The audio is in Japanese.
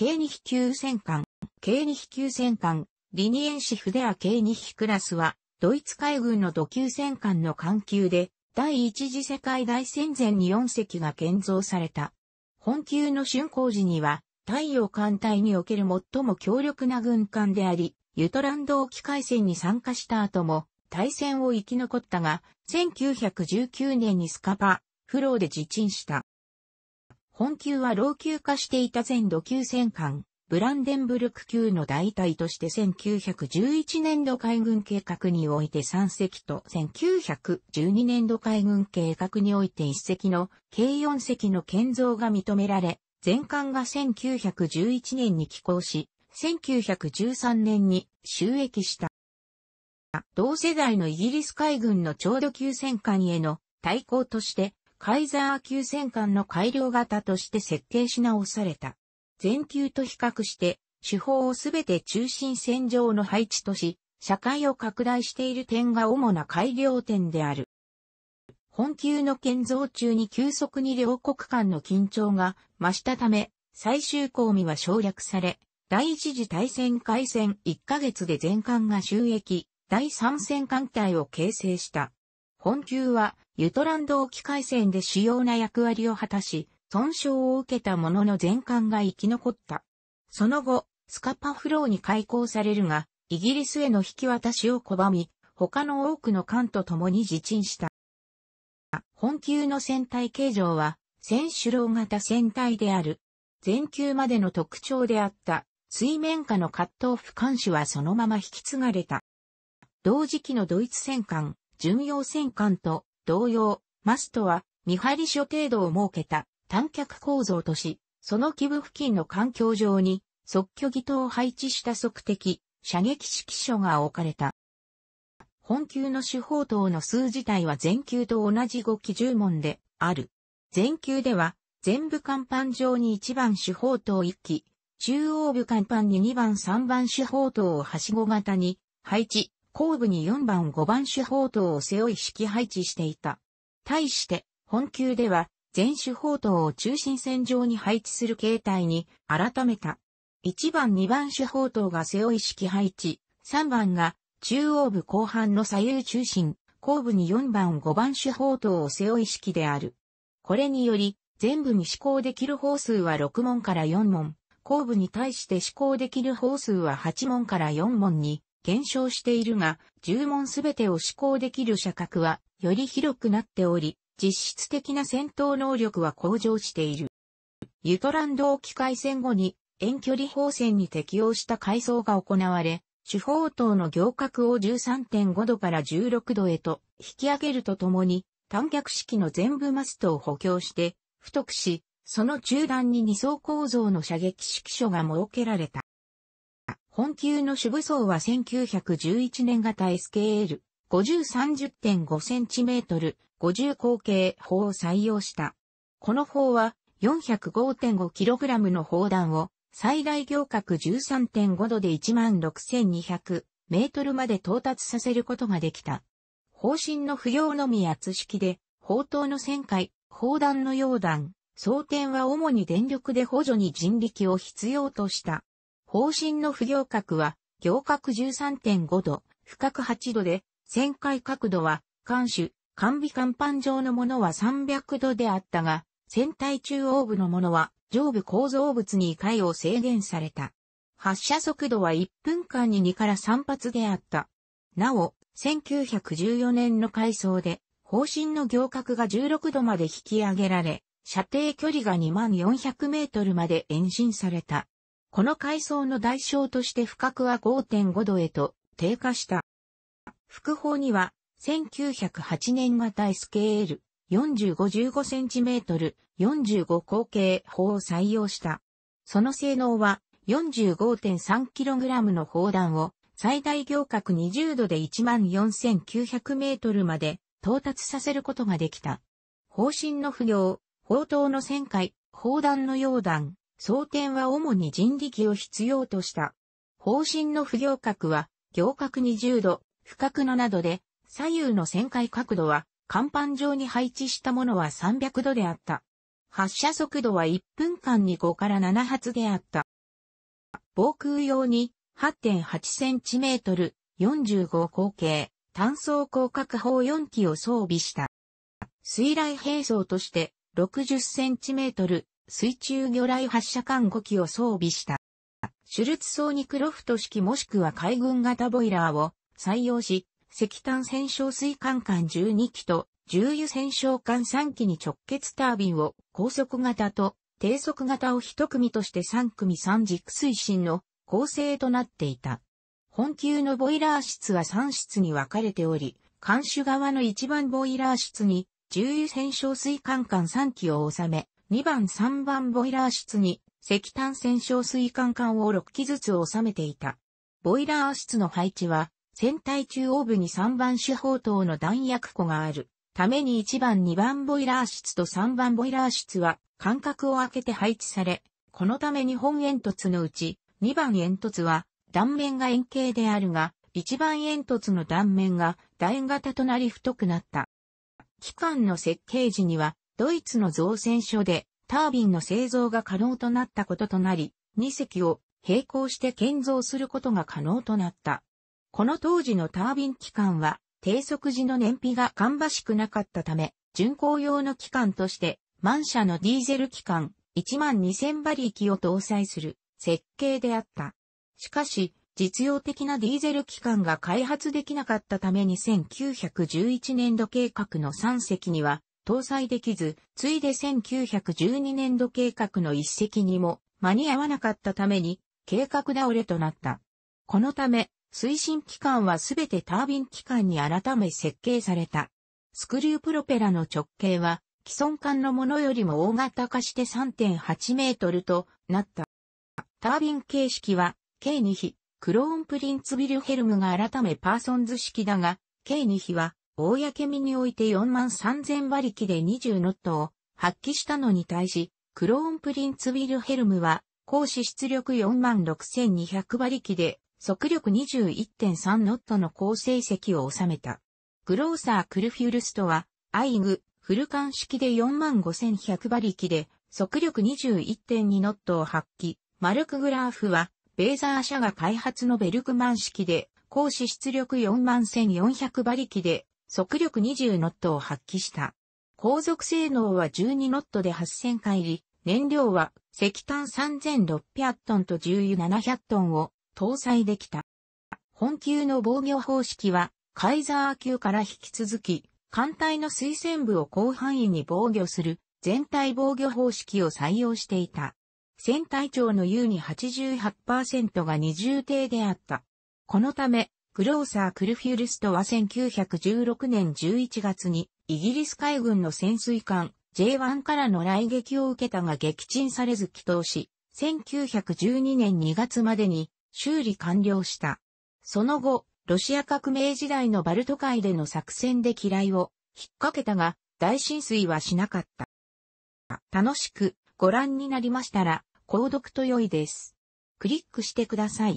軽2飛級戦艦、軽2飛級戦艦、リニエンシフデア軽2飛クラスは、ドイツ海軍の土級戦艦の艦級で、第一次世界大戦前に4隻が建造された。本級の竣工時には、太陽艦隊における最も強力な軍艦であり、ユトランド沖海戦に参加した後も、大戦を生き残ったが、1919年にスカパ、フローで自沈した。本級は老朽化していた全土級戦艦、ブランデンブルク級の代替として1911年度海軍計画において3隻と1912年度海軍計画において1隻の計4隻の建造が認められ、全艦が1911年に寄港し、1913年に収益した。同世代のイギリス海軍のちょうど級戦艦への対抗としてカイザー級戦艦の改良型として設計し直された。全球と比較して、手法をすべて中心線上の配置とし、社会を拡大している点が主な改良点である。本級の建造中に急速に両国間の緊張が増したため、最終公味は省略され、第一次大戦開戦1ヶ月で全艦が収益、第三戦艦隊を形成した。本級はユトランド沖海戦で主要な役割を果たし、損傷を受けたものの全艦が生き残った。その後、スカパフローに開港されるが、イギリスへの引き渡しを拒み、他の多くの艦と共に自沈した。本級の船体形状は、船首楼型船体である。前級までの特徴であった水面下の葛藤フ艦視はそのまま引き継がれた。同時期のドイツ戦艦、巡洋戦艦と同様、マストは見張り所程度を設けた短脚構造とし、その基部付近の環境上に即居技等を配置した即的、射撃指揮所が置かれた。本級の手法等の数自体は全級と同じ5基10問である。全級では、全部甲板上に1番手法等1機、中央部甲板に2番3番手法等をはしご型に配置、後部に4番5番手砲塔を背負い式配置していた。対して、本級では、全手砲塔を中心線上に配置する形態に改めた。1番2番手砲塔が背負い式配置、3番が中央部後半の左右中心、後部に4番5番手砲塔を背負い式である。これにより、全部に試行できる砲数は6問から4問、後部に対して試行できる砲数は8問から4問に減少しているが、10問すべてを試行できる射角はより広くなっており、実質的な戦闘能力は向上している。ユトランド沖海戦後に遠距離砲戦に適応した改装が行われ、主砲塔の行角を13.5度から16度へと引き上げるとともに、短脚式の全部マストを補強して、太くし、その中段に2層構造の射撃式所が設けられた。本級の主武装は1911年型 SKL、5030.5センチメートル、50口径砲を採用した。この砲は 405.5kg の砲弾を最大行角13.5度で16,200メートルまで到達させることができた。方針の不要のみ圧式で、砲塔の旋回、砲弾の溶弾、装填は主に電力で補助に人力を必要とした。方針の不行角は、行角13.5度、不角8度で、旋回角度は、艦首、艦尾艦板上のものは300度であったが、船体中央部のものは、上部構造物に回を制限された。発射速度は1分間に2から3発であった。なお、1914年の改装で、方針の行角が16度まで引き上げられ、射程距離が2400メートルまで延伸された。この階層の代償として深くは5.5度へと低下した。副法には、1908年型 S ケール、4515センチメートル、45口径砲を採用した。その性能は、45.3kg の砲弾を最大行角20度で14,900メートルまで到達させることができた。方針の不良、砲塔の旋回、砲弾の溶弾、装填は主に人力を必要とした。方針の不行角は、行角20度、不角7度で、左右の旋回角度は、甲板上に配置したものは300度であった。発射速度は1分間に5から7発であった。防空用に8.8センチメートル45口径単装広角砲4機を装備した。水雷兵装として60センチメートル水中魚雷発射艦5機を装備した。シュルツ層にクロフト式もしくは海軍型ボイラーを採用し、石炭戦勝水艦艦12機と重油戦勝艦3機に直結タービンを高速型と低速型を一組として3組3軸推進の構成となっていた。本級のボイラー室は3室に分かれており、艦首側の一番ボイラー室に重油戦勝水艦艦3機を収め、2番3番ボイラー室に石炭洗浄水管管を6機ずつ収めていた。ボイラー室の配置は、船体中央部に3番手法等の弾薬庫がある。ために1番2番ボイラー室と3番ボイラー室は間隔を空けて配置され、このため日本煙突のうち2番煙突は断面が円形であるが、1番煙突の断面が楕円型となり太くなった。機関の設計時にはドイツの造船所でタービンの製造が可能となったこととなり、2隻を並行して建造することが可能となった。この当時のタービン機関は、低速時の燃費が芳しくなかったため、巡航用の機関として、満車のディーゼル機関12000馬力を搭載する設計であった。しかし、実用的なディーゼル機関が開発できなかったために1911年度計画の3隻には搭載できず、ついで1912年度計画の一隻にも間に合わなかったために、計画倒れとなった。このため、推進機関はすべてタービン機関に改め設計された。スクリュープロペラの直径は、既存艦のものよりも大型化して3.8メートルとなった。タービン形式は、計2比、クローンプリンツビルヘルムが改めパーソンズ式だが、計2比は、公身において4万3000馬力で20ノットを発揮したのに対し、クローンプリンツウィルヘルムは、公私出力4万6200馬力で、速力21.3ノットの高成績を収めた。グローサー・クルフュルストは、アイグ、フルカン式で4万5100馬力で、速力21.2ノットを発揮。マルク・グラーフは、ベーザー社が開発のベルクマン式で、公私出力4万1400馬力で、速力20ノットを発揮した。航続性能は12ノットで8000回り、燃料は石炭3600トンと重油700トンを搭載できた。本級の防御方式は、カイザー級から引き続き、艦隊の推薦部を広範囲に防御する全体防御方式を採用していた。船体長の優に88%が二重艇であった。このため、クローサー・クルフィルストは1916年11月にイギリス海軍の潜水艦 J1 からの来撃を受けたが撃沈されず帰投し、1912年2月までに修理完了した。その後、ロシア革命時代のバルト海での作戦で嫌いを引っ掛けたが大浸水はしなかった。楽しくご覧になりましたら、購読と良いです。クリックしてください。